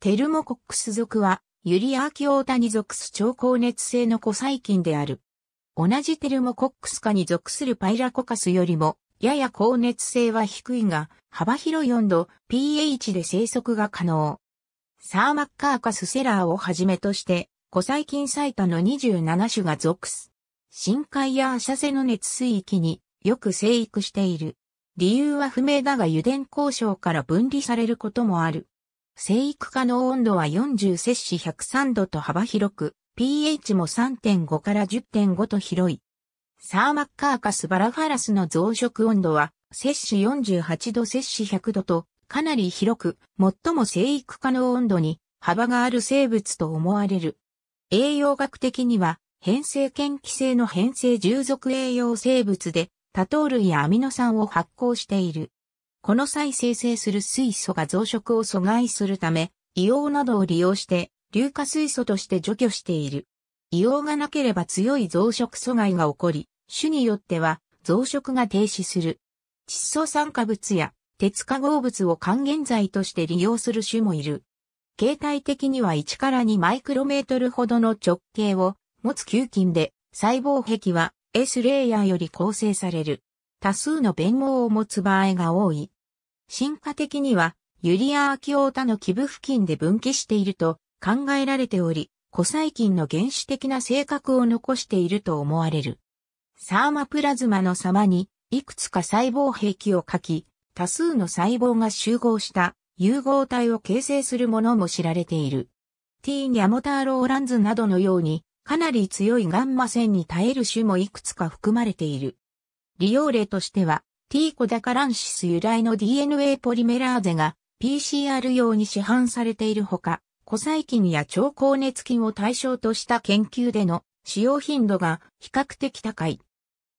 テルモコックス属は、ユリアーキオータに属す超高熱性のコ細菌である。同じテルモコックス科に属するパイラコカスよりも、やや高熱性は低いが、幅広い温度、pH で生息が可能。サーマッカーカスセラーをはじめとして、コ細菌最多の27種が属す。深海や浅瀬の熱水域によく生育している。理由は不明だが油田交渉から分離されることもある。生育可能温度は40摂氏103度と幅広く、pH も3.5から10.5と広い。サーマッカーカスバラファラスの増殖温度は、摂氏48度摂氏100度と、かなり広く、最も生育可能温度に幅がある生物と思われる。栄養学的には、変性嫌気性の変性従属栄養生物で、多糖類やアミノ酸を発酵している。この際生成する水素が増殖を阻害するため、硫黄などを利用して硫化水素として除去している。硫黄がなければ強い増殖阻害が起こり、種によっては増殖が停止する。窒素酸化物や鉄化合物を還元剤として利用する種もいる。形態的には1から2マイクロメートルほどの直径を持つ球菌で細胞壁は S レイヤーより構成される。多数の弁護を持つ場合が多い。進化的には、ユリア・アキオータの基部付近で分岐していると考えられており、古細菌の原始的な性格を残していると思われる。サーマプラズマの様に、いくつか細胞壁を書き、多数の細胞が集合した融合体を形成するものも知られている。ティーニャモターローランズなどのように、かなり強いガンマ線に耐える種もいくつか含まれている。利用例としては、T コダカランシス由来の DNA ポリメラーゼが PCR 用に市販されているほか、古細菌や超高熱菌を対象とした研究での使用頻度が比較的高い。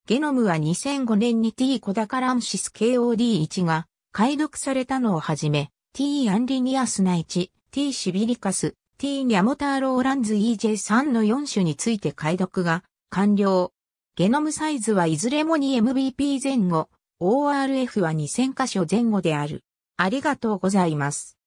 ゲノムは2005年に T コダカランシス KOD1 が解読されたのをはじめ、T アンリニアスナチ、T シビリカス、T ニャモターローランズ EJ3 の4種について解読が完了。ゲノムサイズはいずれも2 MBP 前後、ORF は2000箇所前後である。ありがとうございます。